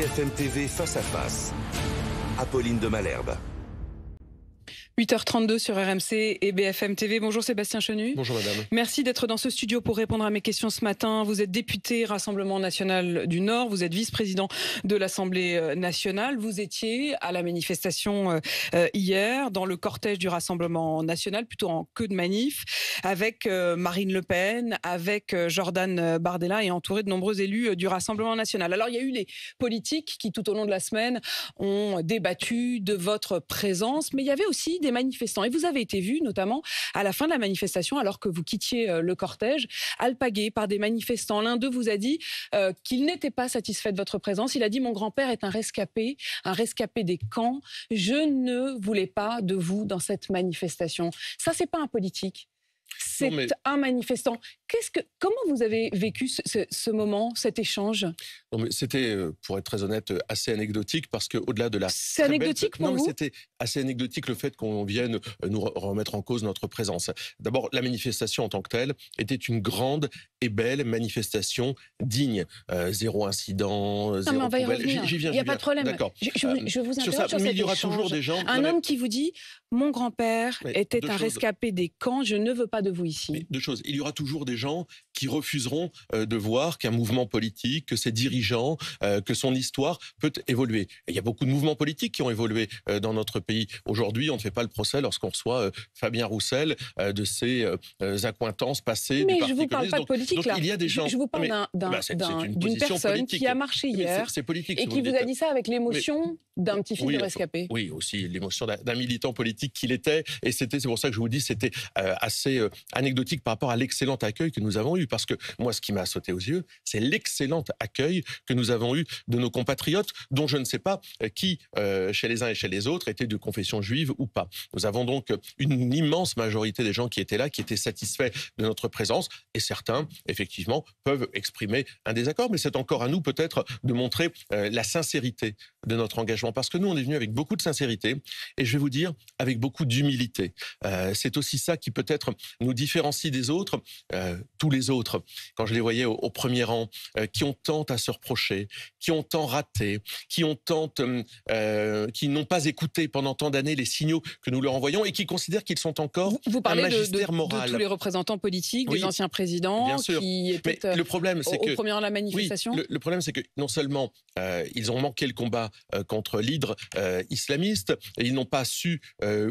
BFM TV face à face. Apolline de Malherbe. 8h32 sur RMC et BFM TV. Bonjour Sébastien Chenu. Bonjour madame. Merci d'être dans ce studio pour répondre à mes questions ce matin. Vous êtes député Rassemblement national du Nord, vous êtes vice-président de l'Assemblée euh, nationale. Vous étiez à la manifestation euh, euh, hier dans le cortège du Rassemblement national, plutôt en queue de manif, avec Marine Le Pen, avec Jordan Bardella et entouré de nombreux élus du Rassemblement national. Alors il y a eu les politiques qui tout au long de la semaine ont débattu de votre présence, mais il y avait aussi des manifestants. Et vous avez été vu, notamment, à la fin de la manifestation, alors que vous quittiez euh, le cortège, alpagué par des manifestants. L'un d'eux vous a dit euh, qu'il n'était pas satisfait de votre présence. Il a dit Mon grand-père est un rescapé, un rescapé des camps. Je ne voulais pas de vous dans cette manifestation. Ça, c'est pas un politique. C'est un manifestant Qu'est-ce que, comment vous avez vécu ce, moment, cet échange C'était, euh, pour être très honnête, euh, assez anecdotique parce quau delà de la. C'est anecdotique pour C'était assez anecdotique le fait qu'on vienne euh, nous remettre en cause notre présence. D'abord, la manifestation en tant que telle était une grande et belle manifestation digne, zéro incident, zéro Il n'y a pas de problème. D'accord. Je, vous interroge sur, il y aura toujours des gens. Un homme qui vous dit mon grand-père était un rescapé des camps, je ne veux pas de vous ici. deux choses. Il y aura toujours des gens qui refuseront euh, de voir qu'un mouvement politique, que ses dirigeants, euh, que son histoire peut évoluer. il y a beaucoup de mouvements politiques qui ont évolué euh, dans notre pays. Aujourd'hui, on ne fait pas le procès lorsqu'on reçoit Fabien Roussel de ses accointances passées mais je ne vous parle Pas de politique, là. il y a des gens. Je vous parle bah, d'une personne qui a marché hier politique, et qui vous, a dit ça avec l'émotion d'un petit fils de rescapé. Oui, aussi l'émotion d'un militant politique qu'il était. Et c'était, c'est pour ça que je vous dis, c'était assez anecdotique par rapport à l'excellent accueil que nous avons eu. Parce que moi, ce qui m'a sauté aux yeux, c'est l'excellent accueil que nous avons eu de nos compatriotes, dont je ne sais pas euh, qui, euh, chez les uns et chez les autres, était de confession juive ou pas. Nous avons donc une immense majorité des gens qui étaient là, qui étaient satisfaits de notre présence, et certains, effectivement, peuvent exprimer un désaccord, mais c'est encore à nous peut-être de montrer euh, la sincérité de notre engagement, parce que nous, on est venu avec beaucoup de sincérité, et je vais vous dire, avec beaucoup d'humilité. c'est aussi ça qui peut-être nous différencie des autres tous les autres, quand je les voyais au, premier rang, euh, qui ont tant à se reprocher, qui ont tant raté, qui ont euh, euh, qui n'ont pas écouté pendant tant d'années les signaux que nous leur envoyons et qui considèrent qu'ils sont encore vous, un magistère de, moral. De tous les représentants politiques, des anciens présidents, qui étaient le problème, c'est que, premier la manifestation. le, problème, c'est que non seulement ils ont manqué le combat contre l'hydre islamiste, ils n'ont pas su,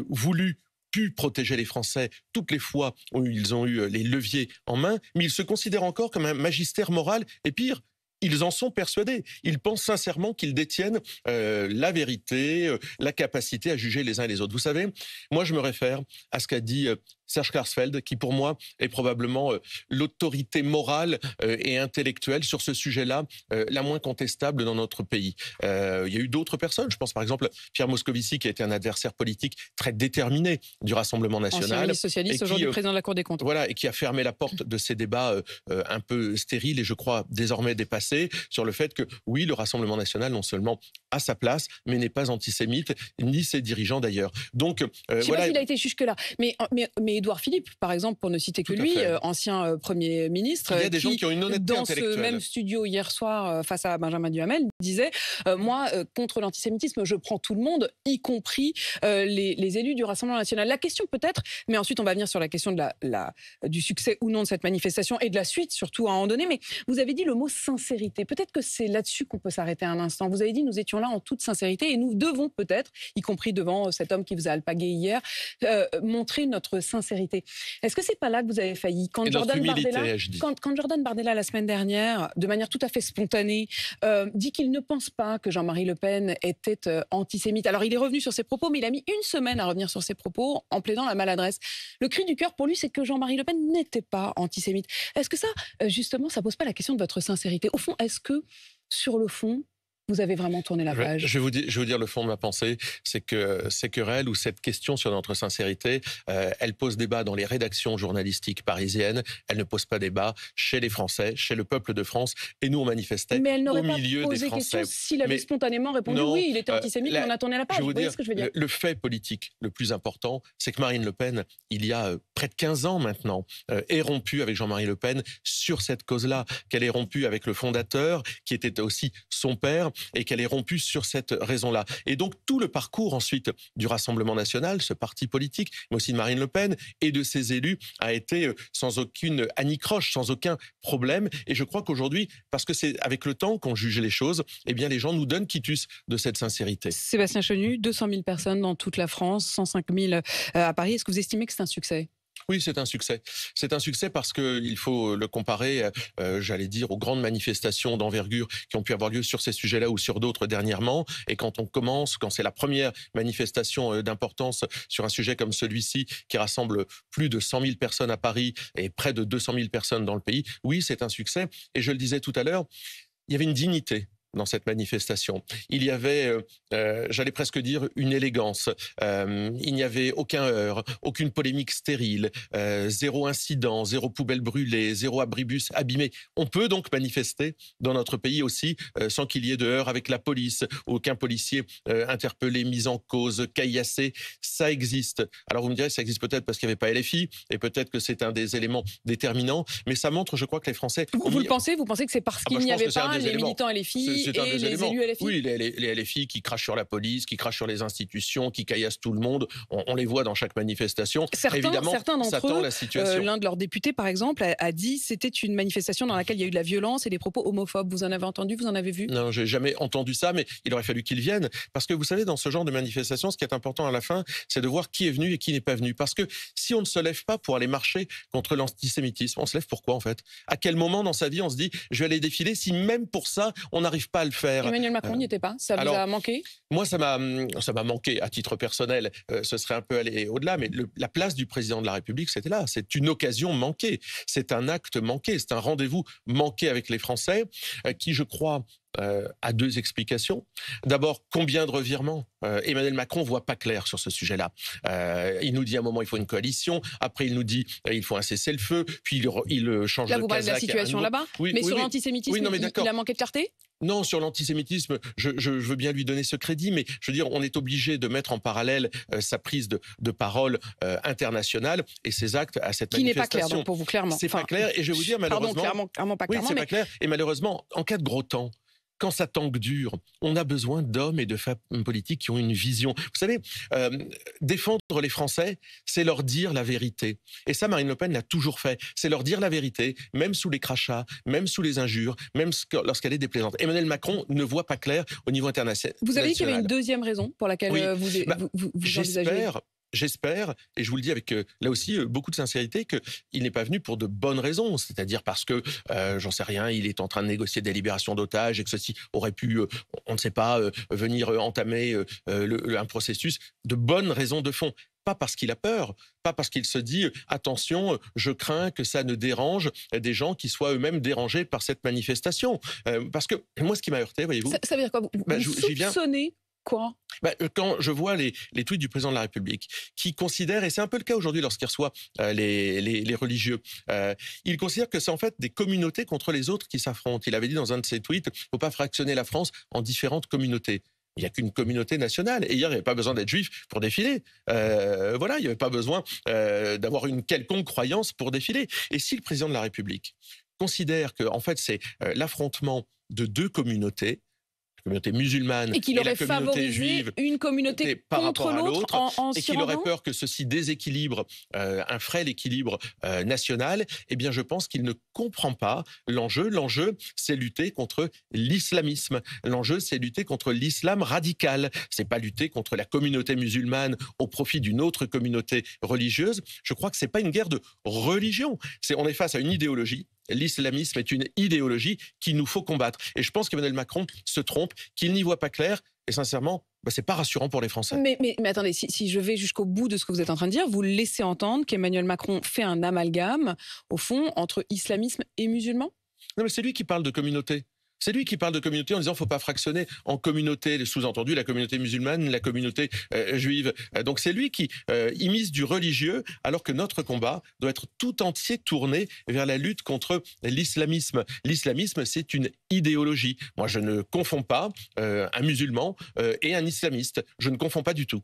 voulu pu protéger les Français toutes les fois où ils ont eu euh, les leviers en main, mais ils se considèrent encore comme un magistère moral et pire, ils en sont persuadés. Ils pensent sincèrement qu'ils détiennent euh, la vérité, euh, la capacité à juger les uns et les autres. Vous savez, moi je me réfère à ce qu'a dit Serge Karsfeld, qui pour moi est probablement euh, l'autorité morale euh, et intellectuelle sur ce sujet-là, euh, la moins contestable dans notre pays. il y a eu d'autres personnes, je pense par exemple Pierre Moscovici, qui a été un adversaire politique très déterminé du Rassemblement national. socialiste, aujourd'hui président de la Cour des comptes. Voilà, et qui a fermé la porte de ces débats un peu stériles et je crois désormais dépassés sur le fait que oui, le Rassemblement national non seulement a sa place, mais n'est pas antisémite, ni ses dirigeants d'ailleurs. Donc, sais voilà. pas s'il a été jusque-là, mais, mais Édouard Philippe, par exemple, pour ne citer que lui, euh, ancien euh, Premier ministre, euh, qui, dans ce même studio hier soir, face à Benjamin Duhamel, disait Moi, contre l'antisémitisme, je prends tout le monde, y compris les, élus du Rassemblement national. La question peut-être, mais ensuite on va venir sur la question de la, la, du succès ou non de cette manifestation et de la suite, surtout à en donner. Mais vous avez dit le mot sincérité. Peut-être que c'est là-dessus qu'on peut s'arrêter un instant. Vous avez dit Nous étions là en toute sincérité et nous devons peut-être, y compris devant cet homme qui vous a alpagué hier, montrer notre sincérité est-ce que c'est pas là que vous avez failli quand Jordan, Bardella, quand, Jordan Bardella la semaine dernière, de manière tout à fait spontanée, euh, dit qu'il ne pense pas que Jean-Marie Le Pen était euh, antisémite. Alors il est revenu sur ses propos, mais il a mis une semaine à revenir sur ses propos en plaidant la maladresse. Le cri du cœur pour lui, c'est que Jean-Marie Le Pen n'était pas antisémite. Est-ce que ça, euh, justement, ça pose pas la question de votre sincérité Au fond, est-ce que sur le fond, vous avez vraiment tourné la page. Je, vous je vais vous dire le fond de ma pensée, c'est que ces querelles ou cette question sur notre sincérité, euh, elle pose débat dans les rédactions journalistiques parisiennes, elle ne pose pas débat chez les Français, chez le peuple de France, et nous on manifestait mais elle au pas posé des Français. S'il avait spontanément répondu oui, il était euh, antisémite, on a tourné la page. Je vous, ce que je veux dire le, fait politique le plus important, c'est que Marine Le Pen, il y a euh, près de 15 ans maintenant, est rompue avec Jean-Marie Le Pen sur cette cause-là, qu'elle est rompue avec le fondateur, qui était aussi son père, et qu'elle est rompue sur cette raison-là. Et donc tout le parcours ensuite du Rassemblement national, ce parti politique, mais aussi de Marine Le Pen et de ses élus, a été euh, sans aucune anicroche, sans aucun problème. Et je crois qu'aujourd'hui, parce que c'est avec le temps qu'on juge les choses, eh bien les gens nous donnent quitus de cette sincérité. Sébastien Chenu, 200 000 personnes dans toute la France, 105 000 euh, à Paris. Est-ce que vous estimez que c'est un succès oui, c'est un succès. C'est un succès parce qu'il faut euh, le comparer, euh, euh, j'allais dire, aux grandes manifestations d'envergure qui ont pu avoir lieu sur ces sujets-là ou sur d'autres dernièrement. Et quand on commence, quand c'est la première manifestation d'importance sur un sujet comme celui-ci qui rassemble plus de 100 000 personnes à Paris et près de 200 000 personnes dans le pays, oui, c'est un succès. Et je le disais tout à l'heure, il y avait une dignité dans cette manifestation. Il y avait, euh, euh, j'allais presque dire, une élégance. Euh, il n'y avait aucun heurt, aucune polémique stérile, zéro incident, zéro poubelle brûlée, zéro abribus abîmé. On peut donc manifester dans notre pays aussi sans qu'il y ait de heurt avec la police, aucun policier interpellé, mis en cause, caillassé. Ça existe. Alors vous me direz, ça existe peut-être parce qu'il n'y avait pas LFI et peut-être que c'est un des éléments déterminants, mais ça montre, je crois, que les Français... Vous, le pensez Vous pensez que c'est parce ah, qu'il bah, n'y avait pas les militants LFI c'est un des éléments. Oui, les, les, LFI qui crachent sur la police, qui crachent sur les institutions, qui caillassent tout le monde. On, les voit dans chaque manifestation. Certains, Évidemment, certains d'entre eux, la situation. Euh, l'un de leurs députés, par exemple, a, a dit c'était une manifestation dans laquelle il y a eu de la violence et des propos homophobes. Vous en avez entendu Vous en avez vu Non, j'ai jamais entendu ça, mais il aurait fallu qu'ils viennent. Parce que vous savez, dans ce genre de manifestation, ce qui est important à la fin, c'est de voir qui est venu et qui n'est pas venu. Parce que si on ne se lève pas pour aller marcher contre l'antisémitisme, on se lève pourquoi en fait À quel moment dans sa vie on se dit je vais aller défiler si même pour ça on n'arrive pas le faire. Emmanuel Macron n'y euh, était pas. Ça vous a manqué Moi, ça m'a, hum, ça m'a manqué à titre personnel. Euh, ce serait un peu aller au-delà, mais la place du président de la République, c'était là. C'est une occasion manquée. C'est un acte manqué. C'est un rendez-vous manqué avec les Français, euh, qui, je crois, a deux explications. D'abord, combien de revirements Emmanuel Macron voit pas clair sur ce sujet-là. il nous dit à un moment il faut une coalition, après il nous dit il faut un cessez-le-feu, puis il, change de Là, vous parlez de la situation là-bas, mais sur l'antisémitisme, il a manqué de clarté non, sur l'antisémitisme, je, veux bien lui donner ce crédit, mais je veux dire, on est obligé de mettre en parallèle euh, sa prise de, parole euh, internationale et ses actes à cette manifestation. Qui n'est pas clair, donc, pour vous, clairement. C'est pas clair, et je vais vous dire, malheureusement... Pardon, clairement, clairement pas et malheureusement, en cas de gros temps, quand ça tangue dur, on a besoin d'hommes et de femmes politiques qui ont une vision. Vous savez, euh, défendre les Français, c'est leur dire la vérité. Et ça, Marine Le Pen l'a toujours fait. C'est leur dire la vérité, même sous les crachats, même sous les injures, même lorsqu'elle est déplaisante. Emmanuel Macron ne voit pas clair au niveau international. Vous avez dit qu'il y avait une deuxième raison pour laquelle euh, bah, vous, vous, vous, vous envisagez j'espère, et je vous le dis avec euh, là aussi euh, beaucoup de sincérité, qu'il n'est pas venu pour de bonnes raisons, c'est-à-dire parce que, euh, j'en sais rien, il est en train de négocier des libérations d'otages et que ceci aurait pu, on ne sait pas, venir entamer un processus, de bonnes raisons de fond pas parce qu'il a peur, pas parce qu'il se dit attention, je crains que ça ne dérange des gens qui soient eux-mêmes dérangés par cette manifestation. parce que moi, ce qui m'a heurté, voyez-vous, ça, veut dire quoi Vous, ben, vous Quoi ben, bah, euh, quand je vois les, tweets du président de la République qui considère, et c'est un peu le cas aujourd'hui lorsqu'il reçoit euh, les, religieux, euh, il considère que c'est en fait des communautés contre les autres qui s'affrontent. Il avait dit dans un de ses tweets, il ne faut pas fractionner la France en différentes communautés. Il n'y a qu'une communauté nationale. Et hier, il n'y avait pas besoin d'être juif pour défiler. voilà, il n'y avait pas besoin d'avoir une quelconque croyance pour défiler. Et si le président de la République considère que, en fait, c'est l'affrontement de deux communautés, communauté musulmane et, communauté juive une communauté par rapport à l'autre et qu'il aurait peur que ceci déséquilibre euh, un frêle équilibre euh, national eh bien je pense qu'il ne comprend pas l'enjeu l'enjeu c'est lutter contre l'islamisme l'enjeu c'est lutter contre l'islam radical c'est pas lutter contre la communauté musulmane au profit d'une autre communauté religieuse je crois que c'est pas une guerre de religion c'est on est face à une idéologie l'islamisme est une idéologie qu'il nous faut combattre. Et je pense qu'Emmanuel Macron se trompe, qu'il n'y voit pas clair. Et sincèrement, bah, ce n'est pas rassurant pour les Français. Mais, attendez, si, si, je vais jusqu'au bout de ce que vous êtes en train de dire, vous laissez entendre qu'Emmanuel Macron fait un amalgame, au fond, entre islamisme et musulman Non, mais c'est lui qui parle de communauté. C'est lui qui parle de communauté en disant faut pas fractionner en communauté, sous-entendu la communauté musulmane, la communauté euh, juive. Euh, donc c'est lui qui euh, du religieux, alors que notre combat doit être tout entier tourné vers la lutte contre l'islamisme. L'islamisme, c'est une idéologie. Moi, je ne confonds pas euh, un musulman et un islamiste. Je ne confonds pas du tout.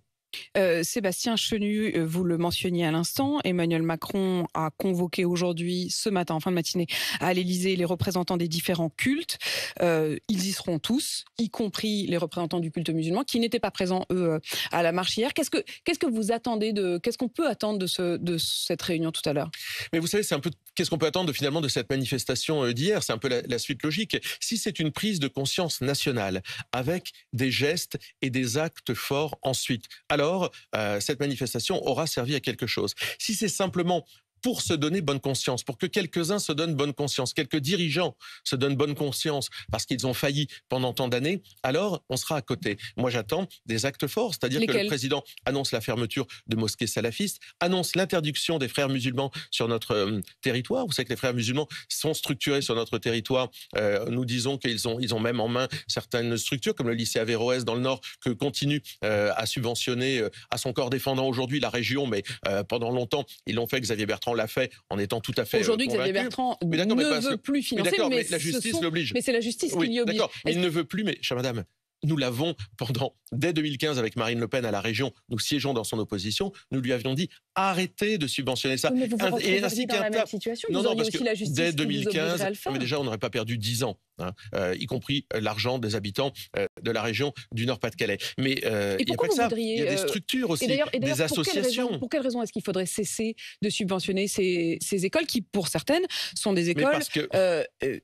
Euh, Sébastien Chenu, euh, vous le mentionniez à l'instant, Emmanuel Macron a convoqué aujourd'hui, ce matin, en fin de matinée, à l'Élysée les représentants des différents cultes. Euh, ils y seront tous, y compris les représentants du culte musulman, qui n'étaient pas présents eux à la marche hier. Qu'est-ce que qu'est-ce que vous attendez de qu'est-ce qu'on peut attendre de de cette réunion tout à l'heure Mais vous savez, c'est un peu qu'est-ce qu'on peut attendre finalement de cette manifestation d'hier C'est un peu la, suite logique. Si c'est une prise de conscience nationale avec des gestes et des actes forts ensuite alors euh, cette manifestation aura servi à quelque chose. Si c'est simplement pour se donner bonne conscience, pour que quelques-uns se donnent bonne conscience, quelques dirigeants se donnent bonne conscience parce qu'ils ont failli pendant tant d'années, alors on sera à côté. Moi, j'attends des actes forts, c'est-à-dire que le président annonce la fermeture de mosquées salafistes, annonce l'interdiction des frères musulmans sur notre euh, territoire. Vous savez que les frères musulmans sont structurés sur notre territoire. Euh, nous disons qu'ils ont, ils ont même en main certaines structures, comme le lycée Averroès dans le Nord, que continue euh, à subventionner à son corps défendant aujourd'hui la région, mais pendant longtemps, ils l'ont fait Xavier Bertrand l'a fait en étant tout à fait. Euh, aujourd'hui, Xavier Bertrand mais ne mais veut plus financer, mais, la justice l'oblige. Mais c'est la justice qui l'y oblige. il ne veut plus, mais, chère madame, nous l'avons pendant, dès 2015 avec Marine Le Pen à la région, nous siégeons dans son opposition, nous lui avions dit arrêtez de subventionner ça. Mais vous vous et ainsi dans la même situation, non, non, dès 2015, mais déjà on n'aurait pas perdu 10 ans. Hein, euh, y compris euh, l'argent des habitants euh, de la région du Nord-Pas-de-Calais. Mais il n'y a pas ça. Il y a des structures aussi, des associations. pour quelle raison est-ce qu'il faudrait cesser de subventionner ces, écoles qui, pour certaines, sont des écoles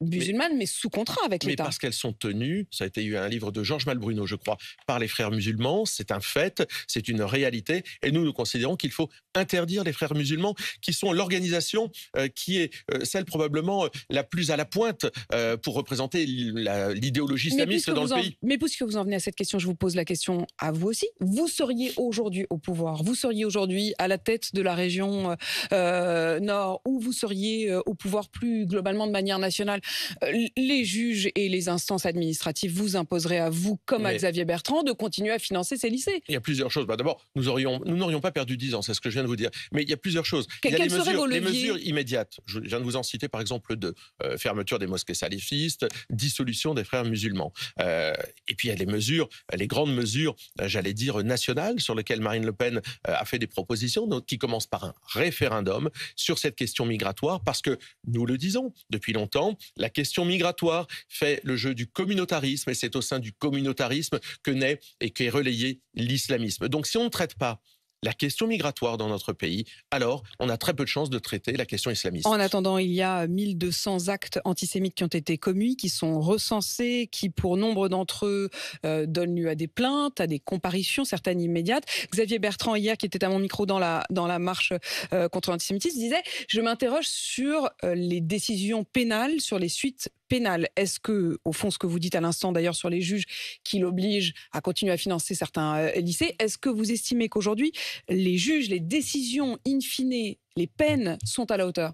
musulmanes, mais, sous contrat avec l'État Mais parce qu'elles sont tenues, ça a été eu un livre de Georges Malbruno, je crois, par les frères musulmans, c'est un fait, c'est une réalité, et nous, nous considérons qu'il faut interdire les frères musulmans, qui sont l'organisation qui est celle probablement la plus à la pointe pour représenter l'idéologie islamiste dans le pays. Mais puisque vous en venez à cette question, je vous pose la question à vous aussi. Vous seriez aujourd'hui au pouvoir, vous seriez aujourd'hui à la tête de la région euh, euh, Nord, ou vous seriez euh, au pouvoir plus globalement de manière nationale. Les juges et les instances administratives vous imposeraient à vous, comme à Xavier Bertrand, de continuer à financer ces lycées. Il y a plusieurs choses. Bah, d'abord, nous nous n'aurions pas perdu 10 ans, c'est ce que je viens de vous dire. Mais il y a plusieurs choses. Quelles il y a les mesures, immédiates. Je viens de vous en citer par exemple de fermeture des mosquées salifistes, dissolution des frères musulmans. Euh, et puis il y a les mesures, les grandes mesures, euh, j'allais dire nationales, sur lesquelles Marine Le Pen euh, a fait des propositions, qui commencent par un référendum sur cette question migratoire, parce que nous le disons depuis longtemps, la question migratoire fait le jeu du communautarisme, et c'est au sein du communautarisme que naît et qu'est relayé l'islamisme. Donc si on ne traite pas la question migratoire dans notre pays, alors on a très peu de chances de traiter la question islamiste. En attendant, il y a 1200 actes antisémites qui ont été commis, qui sont recensés, qui pour nombre d'entre eux euh, donnent lieu à des plaintes, à des comparitions, certaines immédiates. Xavier Bertrand, hier, qui était à mon micro dans la, dans la marche euh, contre l'antisémitisme, disait, je m'interroge sur euh, les décisions pénales, sur les suites est-ce que, au fond, ce que vous dites à l'instant d'ailleurs sur les juges qui l'obligent à continuer à financer certains euh, lycées, est-ce que vous estimez qu'aujourd'hui, les juges, les décisions in fine les peines sont à la hauteur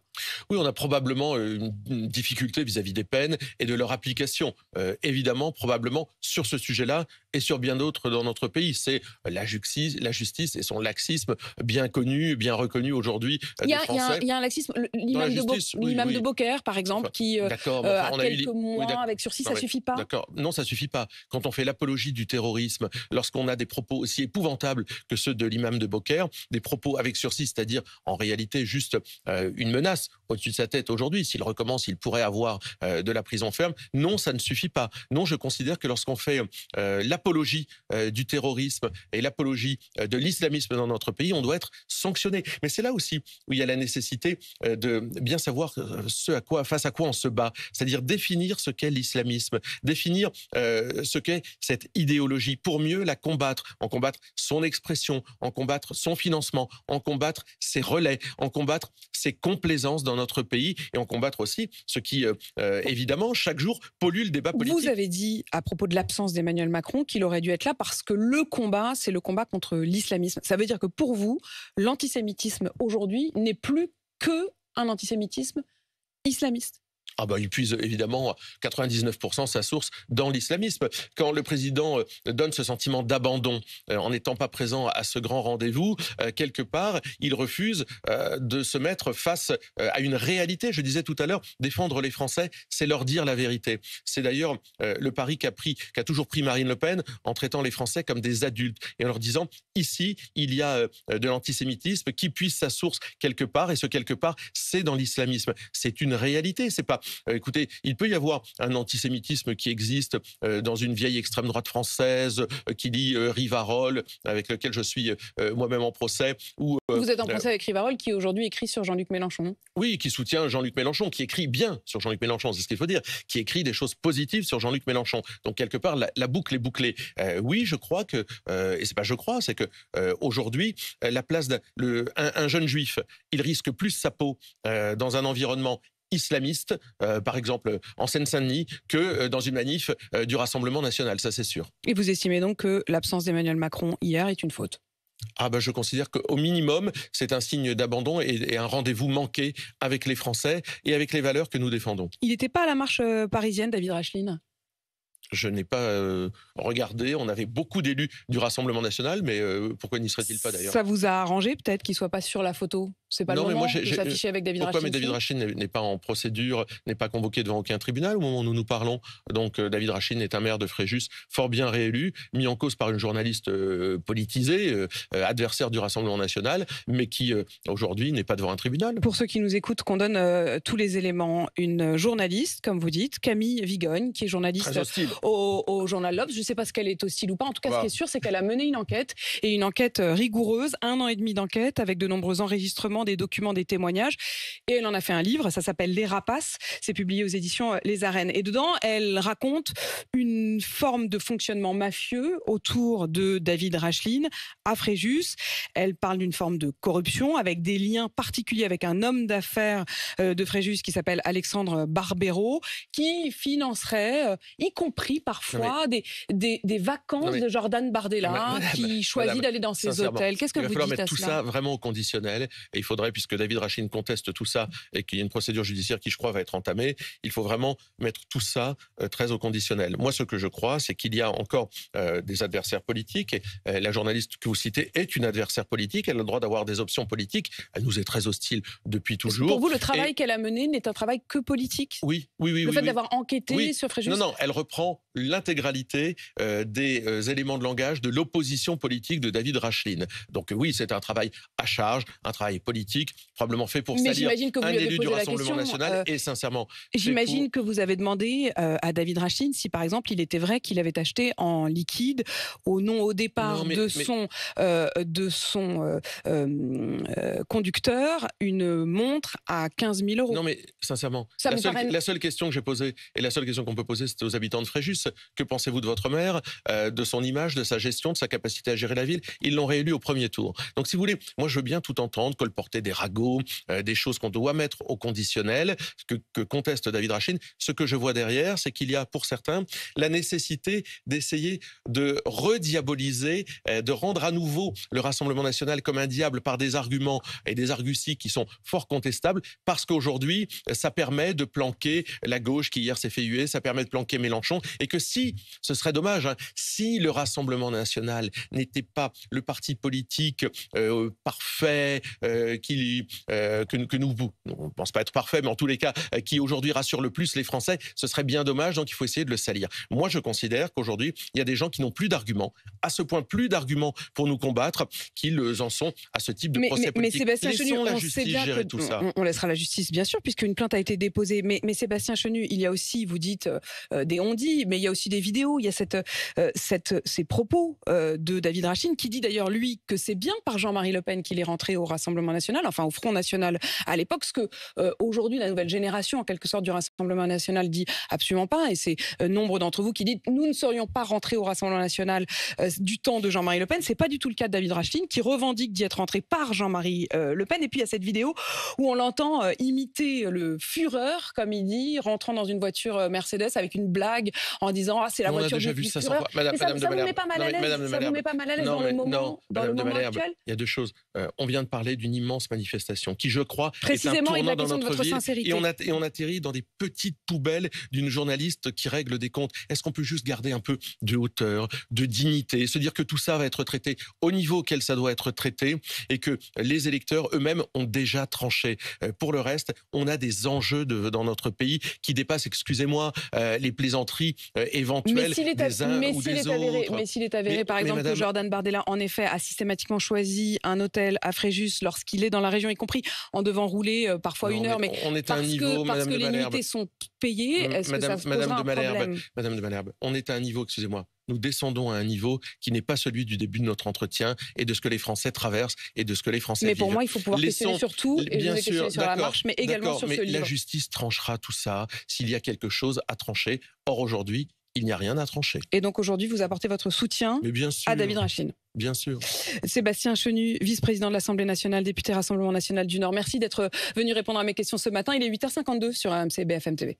Oui, on a probablement euh, une difficulté vis-à-vis des peines et de leur application. Euh, évidemment, probablement sur ce sujet-là et sur bien d'autres dans notre pays. C'est la justice, la justice et son laxisme bien connu, bien reconnu aujourd'hui. Euh, il, il, y a un laxisme. L'imam de, Boker, par exemple, qui a, quelques mois avec sursis, ça ne suffit pas. Non, ça suffit pas. Quand on fait l'apologie du terrorisme, lorsqu'on a des propos aussi épouvantables que ceux de l'imam de Beaucaire, des propos avec sursis, c'est-à-dire en réalité juste euh, une menace au-dessus de sa tête aujourd'hui. S'il recommence, il pourrait avoir euh, de la prison ferme. Non, ça ne suffit pas. Non, je considère que lorsqu'on fait euh, l'apologie du terrorisme et l'apologie de l'islamisme dans notre pays, on doit être sanctionné. Mais c'est là aussi où il y a la nécessité de bien savoir ce à quoi, face à quoi on se bat, c'est-à-dire définir ce qu'est l'islamisme, définir ce qu'est cette idéologie pour mieux la combattre, en combattre son expression, en combattre son financement, en combattre ses relais, en combattre ces complaisances dans notre pays et en combattre aussi ce qui, euh, euh, évidemment, chaque jour pollue le débat politique. Vous avez dit, à propos de l'absence d'Emmanuel Macron, qu'il aurait dû être là parce que le combat, c'est le combat contre l'islamisme. Ça veut dire que pour vous, l'antisémitisme aujourd'hui n'est plus que un antisémitisme islamiste ah ben, il puise évidemment 99% sa source dans l'islamisme. Quand le président euh, donne ce sentiment d'abandon euh, en n'étant pas présent à ce grand rendez-vous, euh, quelque part, il refuse de se mettre face à une réalité. Je disais tout à l'heure, défendre les Français, c'est leur dire la vérité. C'est d'ailleurs le pari qu'a pris, qu'a toujours pris Marine Le Pen en traitant les Français comme des adultes et en leur disant ici, il y a de l'antisémitisme qui puise sa source quelque part et ce quelque part, c'est dans l'islamisme. C'est une réalité. C'est pas euh, écoutez, il peut y avoir un antisémitisme qui existe euh, dans une vieille extrême droite française euh, qui lit Rivarol, avec lequel je suis moi-même en procès. Vous êtes en procès avec Rivarol, qui aujourd'hui écrit sur Jean-Luc Mélenchon. Oui, qui soutient Jean-Luc Mélenchon, qui écrit bien sur Jean-Luc Mélenchon, c'est ce qu'il faut dire, qui écrit des choses positives sur Jean-Luc Mélenchon. Donc quelque part, la, boucle est bouclée. oui, je crois que, et et c'est pas je crois, c'est que aujourd'hui, la place d'un un, un jeune juif, il risque plus sa peau dans un environnement islamistes, euh, par exemple en Seine-Saint-Denis, que euh, dans une manif euh, du Rassemblement national, ça c'est sûr. Et vous estimez donc que l'absence d'Emmanuel Macron hier est une faute ah ben je considère qu'au minimum, c'est un signe d'abandon et, un rendez-vous manqué avec les Français et avec les valeurs que nous défendons. Il n'était pas à la marche parisienne, David Racheline je n'ai pas regardé. On avait beaucoup d'élus du Rassemblement national, mais pourquoi n'y serait-il pas d'ailleurs Ça vous a arrangé peut-être qu'il ne soit pas sur la photo c'est pas non, le mais de s'afficher avec David Pourquoi Mais David n'est pas en procédure, n'est pas convoqué devant aucun tribunal au moment où nous nous parlons. Donc euh, David Rachine est un maire de Fréjus fort bien réélu, mis en cause par une journaliste euh, politisée, euh, adversaire du Rassemblement national, mais qui aujourd'hui n'est pas devant un tribunal. Pour ceux qui nous écoutent, qu'on donne tous les éléments, une journaliste, comme vous dites, Camille Vigogne, qui est journaliste au, journal L'Obs. Je ne sais pas ce qu'elle est hostile ou pas. En tout cas, ce bah. qui est sûr, c'est qu'elle a mené une enquête et une enquête rigoureuse, un an et demi d'enquête avec de nombreux enregistrements des documents, des témoignages. Et elle en a fait un livre, ça s'appelle Les Rapaces. C'est publié aux éditions euh, Les Arènes. Et dedans, elle raconte une forme de fonctionnement mafieux autour de David Racheline à Fréjus. Elle parle d'une forme de corruption avec des liens particuliers avec un homme d'affaires euh, de Fréjus qui s'appelle Alexandre Barbero, qui financerait, euh, y compris parfois, des, des, vacances de Jordan Bardella, qui choisit d'aller dans ses hôtels. Qu'est-ce que vous dites à mettre tout ça vraiment au conditionnel. Et il faudrait, puisque David Rachid conteste tout ça et qu'il y a une procédure judiciaire qui, je crois, va être entamée, il faut vraiment mettre tout ça euh, très au conditionnel. Moi, ce que je crois, c'est qu'il y a encore euh, des adversaires politiques. Et, euh, la journaliste que vous citez est une adversaire politique. Elle a le droit d'avoir des options politiques. Elle nous est très hostile depuis toujours. Pour vous, le travail qu'elle a mené n'est un travail que politique Oui, oui, oui. Le fait d'avoir enquêté sur Fréjus. Non, non, elle reprend l'intégralité des éléments de langage de l'opposition politique de David Rachlin. Donc oui, c'est un travail à charge, un travail politique politique, probablement fait pour salir un élu du Rassemblement national. Euh, et sincèrement, j'imagine que vous avez demandé euh, à David Rachid si, par exemple, il était vrai qu'il avait acheté en liquide au nom au départ euh, de, Son, de, son, conducteur une montre à 15 000 euros. Non, mais sincèrement, la seule, question que j'ai posée et la seule question qu'on peut poser, c'est aux habitants de Fréjus que pensez-vous de votre maire, de son image, de sa gestion, de sa capacité à gérer la ville Ils l'ont réélu au premier tour. Donc, si vous voulez, moi, je veux bien tout entendre, colporter des ragots, euh, des choses qu'on doit mettre au conditionnel, que, que conteste David Rachin. Ce que je vois derrière, c'est qu'il y a pour certains la nécessité d'essayer de rediaboliser, euh, de rendre à nouveau le Rassemblement national comme un diable par des arguments et des argusies qui sont fort contestables, parce qu'aujourd'hui, ça permet de planquer la gauche qui hier s'est fait huer, ça permet de planquer Mélenchon, et que si, ce serait dommage, hein, si le Rassemblement national n'était pas le parti politique euh, parfait, qui, que, euh, que, nous, on ne pense pas être parfait, mais en tous les cas, euh, qui aujourd'hui rassure le plus les Français, ce serait bien dommage, donc il faut essayer de le salir. Moi, je considère qu'aujourd'hui, il y a des gens qui n'ont plus d'arguments, à ce point plus d'arguments pour nous combattre, qu'ils en sont à ce type de procès politique. Mais Sébastien Chenu, on ça. On, laissera la justice, bien sûr, puisqu'une plainte a été déposée. Mais, mais Sébastien Chenu, il y a aussi, vous dites, euh, des des ondits, mais il y a aussi des vidéos, il y a cette, cette ces propos de David Rachin, qui dit d'ailleurs, lui, que c'est bien par Jean-Marie Le Pen qu'il est rentré au Rassemblement national national, enfin au Front national à l'époque, ce que euh, aujourd'hui la nouvelle génération, en quelque sorte, du Rassemblement national dit absolument pas. Et c'est euh, nombre d'entre vous qui dites nous ne serions pas rentrés au Rassemblement national euh, du temps de Jean-Marie Le Pen. C'est pas du tout le cas de David Rachlin qui revendique d'y être rentré par Jean-Marie Le Pen. Et puis il y a cette vidéo où on l'entend imiter le fureur, comme il dit, rentrant dans une voiture Mercedes avec une blague en disant ah c'est la voiture du, vu ça Madame, ça, ça vous met pas mal à l'aise. dans le moment, actuel. Il y a deux choses. on vient de parler d'une immense manifestation qui, je crois, est un tournant dans notre Et on, on atterrit dans des petites poubelles d'une journaliste qui règle des comptes. Est-ce qu'on peut juste garder un peu de hauteur, de dignité, se dire que tout ça va être traité au niveau auquel ça doit être traité et que les électeurs eux-mêmes ont déjà tranché. Euh, pour le reste, on a des enjeux dans notre pays qui dépassent, excusez-moi, euh, les plaisanteries euh, éventuelles mais des uns ou des mais s'il est avéré, par exemple, que Jordan Bardella, en effet, a systématiquement choisi un hôtel à Fréjus lorsqu'il il est dans la région, y compris en devant rouler euh, parfois une heure. Mais, on est parce un niveau, que, les unités sont payées, mmh, est-ce que ça Madame de Malherbe, un Madame de Malherbe, on est à un niveau, excusez-moi, nous descendons à un niveau qui n'est pas celui du début de notre entretien et de ce que les Français traversent et de ce que les Français mais vivent. Mais pour moi, il faut pouvoir questionner sur tout, et bien sûr, sur la marche, mais également sur ce livre. La justice tranchera tout ça s'il y a quelque chose à trancher. Or, aujourd'hui, il n'y a rien à trancher. Et donc aujourd'hui, vous apportez votre soutien à David Rachine Bien sûr. Sébastien Chenu, vice-président de l'Assemblée nationale, député Rassemblement national du Nord, merci d'être venu répondre à mes questions ce matin. Il est 8h52 sur AMC BFM TV.